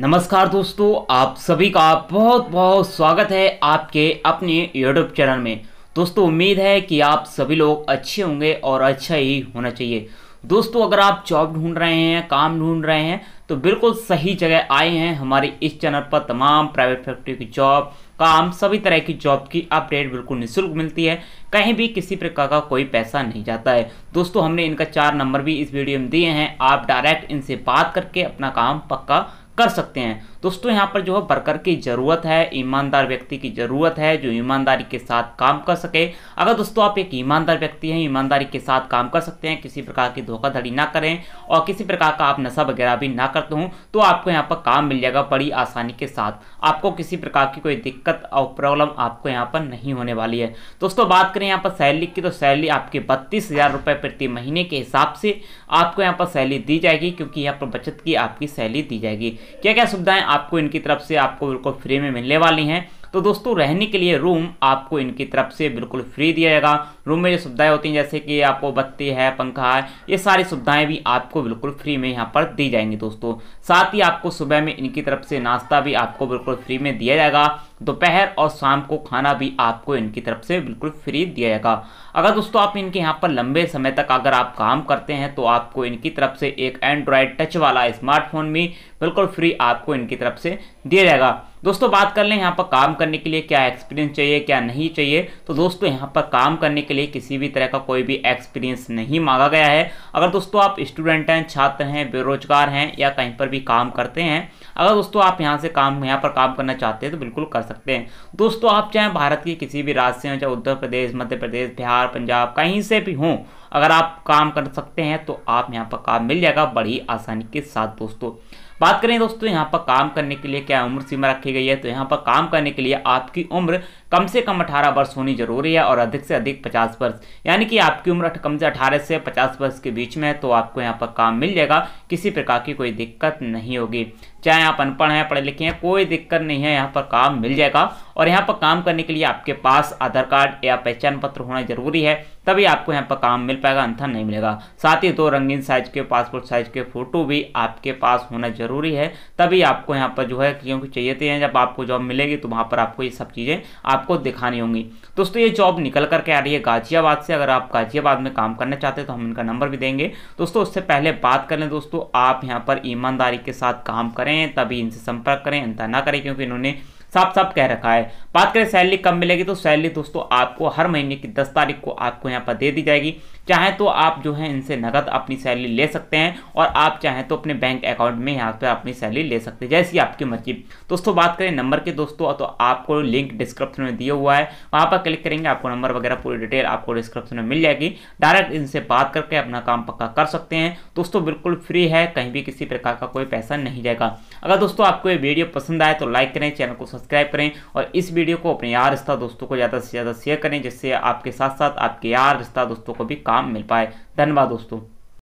नमस्कार दोस्तों आप सभी का बहुत बहुत स्वागत है आपके अपने यूट्यूब चैनल में दोस्तों उम्मीद है कि आप सभी लोग अच्छे होंगे और अच्छा ही होना चाहिए दोस्तों अगर आप जॉब ढूंढ रहे हैं काम ढूंढ रहे हैं तो बिल्कुल सही जगह आए हैं हमारे इस चैनल पर तमाम प्राइवेट फैक्ट्री की जॉब काम सभी तरह की जॉब की अपडेट बिल्कुल निःशुल्क मिलती है कहीं भी किसी प्रकार का कोई पैसा नहीं जाता है दोस्तों हमने इनका चार नंबर भी इस वीडियो में दिए हैं आप डायरेक्ट इनसे बात करके अपना काम पक्का कर सकते हैं दोस्तों यहाँ पर जो है वर्कर की ज़रूरत है ईमानदार व्यक्ति की ज़रूरत है जो ईमानदारी के साथ काम कर सके अगर दोस्तों आप एक ईमानदार व्यक्ति हैं ईमानदारी के साथ काम कर सकते हैं किसी प्रकार की धोखाधड़ी ना करें और किसी प्रकार का आप नशा वगैरह भी ना करते हों तो आपको यहाँ पर काम मिल जाएगा बड़ी आसानी के साथ आपको किसी प्रकार की कोई दिक्कत और प्रॉब्लम आपको यहाँ पर नहीं होने वाली है दोस्तों बात करें यहाँ पर सैलरी की तो सैलरी आपकी बत्तीस हज़ार प्रति महीने के हिसाब से आपको यहाँ पर सैलरी दी जाएगी क्योंकि यहाँ पर बचत की आपकी सैलरी दी जाएगी क्या क्या सुविधाएं आपको इनकी तरफ से आपको बिल्कुल फ्री में मिलने वाली हैं तो दोस्तों रहने के लिए रूम आपको इनकी तरफ से बिल्कुल फ्री दिया जाएगा रूम में जो सुविधाएं होती हैं जैसे कि आपको बत्ती है पंखा है ये सारी सुविधाएं भी आपको बिल्कुल फ्री में यहाँ पर दी जाएंगी दोस्तों साथ ही आपको सुबह में इनकी तरफ से नाश्ता भी आपको बिल्कुल फ्री में दिया जाएगा दोपहर और शाम को खाना भी आपको इनकी तरफ से बिल्कुल फ्री दिया जाएगा अगर दोस्तों आप इनके यहाँ पर लंबे समय तक अगर आप काम करते हैं तो आपको इनकी तरफ से एक एंड्रॉयड टच वाला स्मार्टफोन भी बिल्कुल फ्री आपको इनकी तरफ से दिया जाएगा दोस्तों बात कर लें यहाँ पर काम करने के लिए क्या एक्सपीरियंस चाहिए क्या नहीं चाहिए तो दोस्तों यहाँ पर काम करने के लिए किसी भी तरह का कोई भी एक्सपीरियंस नहीं मांगा गया है अगर दोस्तों आप स्टूडेंट हैं छात्र हैं बेरोजगार हैं या कहीं पर भी काम करते हैं अगर दोस्तों आप यहाँ से काम यहाँ पर काम करना चाहते हैं तो बिल्कुल कर सकते सकते हैं दोस्तों आप चाहे भारत के किसी भी राज्य से हों चाहे उत्तर प्रदेश मध्य प्रदेश बिहार पंजाब कहीं से भी हों अगर आप काम कर सकते हैं तो आप यहाँ पर काम मिल जाएगा बड़ी आसानी के साथ दोस्तों बात करें दोस्तों यहाँ पर काम करने के लिए क्या उम्र सीमा रखी गई है तो यहाँ पर काम करने के लिए आपकी उम्र कम से कम 18 वर्ष होनी जरूरी है और अधिक से अधिक 50 वर्ष यानी कि आपकी उम्र कम से 18 से 50 वर्ष के बीच में है तो आपको यहाँ पर काम मिल जाएगा किसी प्रकार की कोई दिक्कत नहीं होगी चाहे आप अनपढ़ हैं पढ़े लिखे हैं कोई दिक्कत नहीं है यहाँ पर काम मिल जाएगा और यहाँ पर काम करने के लिए आपके पास आधार कार्ड या पहचान पत्र होना जरूरी है तभी आपको यहाँ पर काम मिल पाएगा अन्यथा नहीं मिलेगा साथ ही दो रंगीन साइज के पासपोर्ट साइज के फोटो भी आपके पास होना जरूरी है तभी आपको यहाँ पर जो है क्योंकि चाहिए थे जब आपको जॉब मिलेगी तो वहाँ पर आपको ये सब चीज़ें आपको दिखानी होंगी दोस्तों ये जॉब निकल करके आ रही है गाजियाबाद से अगर आप गाजियाबाद में काम करना चाहते हैं तो हम इनका नंबर भी देंगे दोस्तों उससे पहले बात कर लें दोस्तों आप यहाँ पर ईमानदारी के साथ काम करें तभी इनसे संपर्क करें अंतर ना करें क्योंकि इन्होंने साफ साफ कह रखा है बात करें सैलरी कब मिलेगी तो सैलरी दोस्तों आपको हर महीने की दस तारीख को आपको यहाँ पर दे दी जाएगी चाहे तो आप जो है इनसे नकद अपनी सैलरी ले सकते हैं और आप चाहें तो अपने बैंक अकाउंट में यहाँ पर अपनी सैलरी ले सकते हैं जैसी आपकी मर्जी दोस्तों बात करें नंबर के दोस्तों तो आपको लिंक डिस्क्रिप्शन में दिया हुआ है वहाँ पर क्लिक करेंगे आपको नंबर वगैरह पूरी डिटेल आपको डिस्क्रिप्शन में मिल जाएगी डायरेक्ट इनसे बात करके अपना काम पक्का कर सकते हैं दोस्तों बिल्कुल फ्री है कहीं भी किसी प्रकार का कोई पैसा नहीं जाएगा अगर दोस्तों आपको ये वीडियो पसंद आए तो लाइक करें चैनल को सब्सक्राइब सब्सक्राइब करें और इस वीडियो को अपने यार रिश्ता दोस्तों को ज़्यादा से ज़्यादा शेयर करें जिससे आपके साथ साथ आपके यार रिश्ता दोस्तों को भी काम मिल पाए धन्यवाद दोस्तों